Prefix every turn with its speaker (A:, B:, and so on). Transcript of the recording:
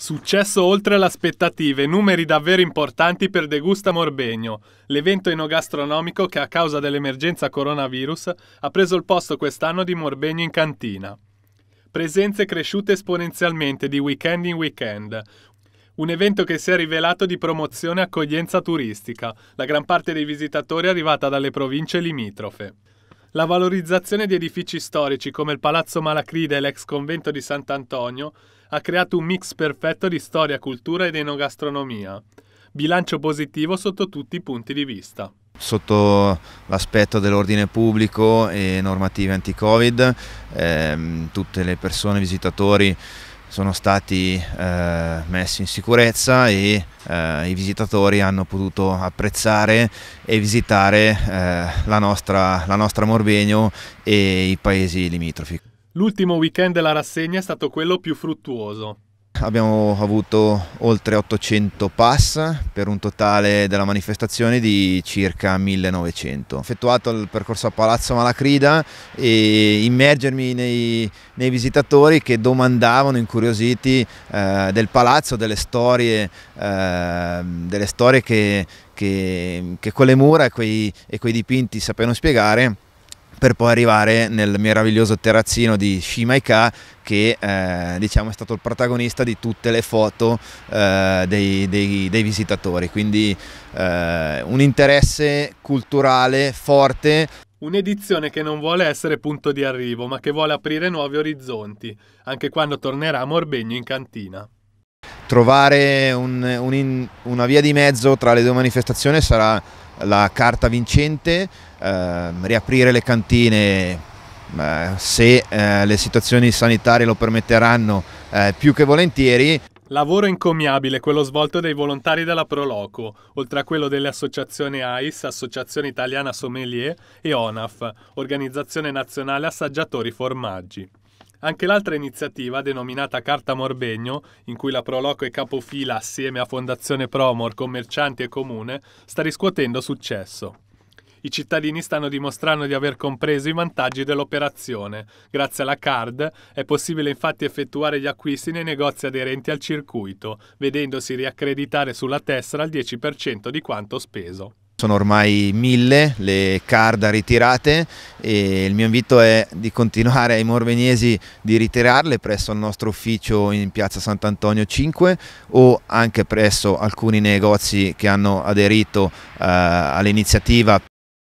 A: Successo oltre le aspettative, numeri davvero importanti per Degusta Morbegno, l'evento enogastronomico che a causa dell'emergenza coronavirus ha preso il posto quest'anno di Morbegno in cantina. Presenze cresciute esponenzialmente di weekend in weekend. Un evento che si è rivelato di promozione e accoglienza turistica, la gran parte dei visitatori è arrivata dalle province limitrofe. La valorizzazione di edifici storici come il Palazzo Malacride e l'ex convento di Sant'Antonio ha creato un mix perfetto di storia, cultura ed enogastronomia. Bilancio positivo sotto tutti i punti di vista
B: sotto l'aspetto dell'ordine pubblico e normative anti-covid, ehm, tutte le persone, visitatori sono stati eh, messi in sicurezza e eh, i visitatori hanno potuto apprezzare e visitare eh, la, nostra, la nostra Morbegno e i paesi limitrofi.
A: L'ultimo weekend della rassegna è stato quello più fruttuoso.
B: Abbiamo avuto oltre 800 pass per un totale della manifestazione di circa 1900. Ho Effettuato il percorso a Palazzo Malacrida e immergermi nei, nei visitatori che domandavano, incuriositi, eh, del palazzo, delle storie, eh, delle storie che, che, che, quelle mura e quei, e quei dipinti sapevano spiegare per poi arrivare nel meraviglioso terrazzino di Shimaika che eh, diciamo è stato il protagonista di tutte le foto eh, dei, dei, dei, visitatori, quindi eh, un interesse culturale forte. Un'edizione
A: che non vuole essere punto di arrivo, ma che vuole aprire nuovi orizzonti, anche quando tornerà Morbegno in cantina.
B: Trovare un, un in, una via di mezzo tra le due manifestazioni sarà la carta vincente eh, riaprire le cantine eh, se eh, le situazioni sanitarie lo permetteranno eh, più che volentieri.
A: Lavoro incommiabile quello svolto dai volontari della Proloco, oltre a quello delle associazioni AIS, Associazione Italiana Sommelier e ONAF, Organizzazione Nazionale Assaggiatori Formaggi. Anche l'altra iniziativa, denominata Carta Morbegno, in cui la Proloco è capofila assieme a Fondazione Promor, commercianti e comune, sta riscuotendo successo. I cittadini stanno dimostrando di aver compreso i vantaggi dell'operazione. Grazie alla card è possibile infatti effettuare gli acquisti nei negozi aderenti al circuito, vedendosi riaccreditare sulla tessera il 10% di quanto speso.
B: Sono ormai mille le card ritirate e il mio invito è di continuare ai morveniesi di ritirarle presso il nostro ufficio in piazza Sant'Antonio 5 o anche presso alcuni negozi che hanno aderito eh, all'iniziativa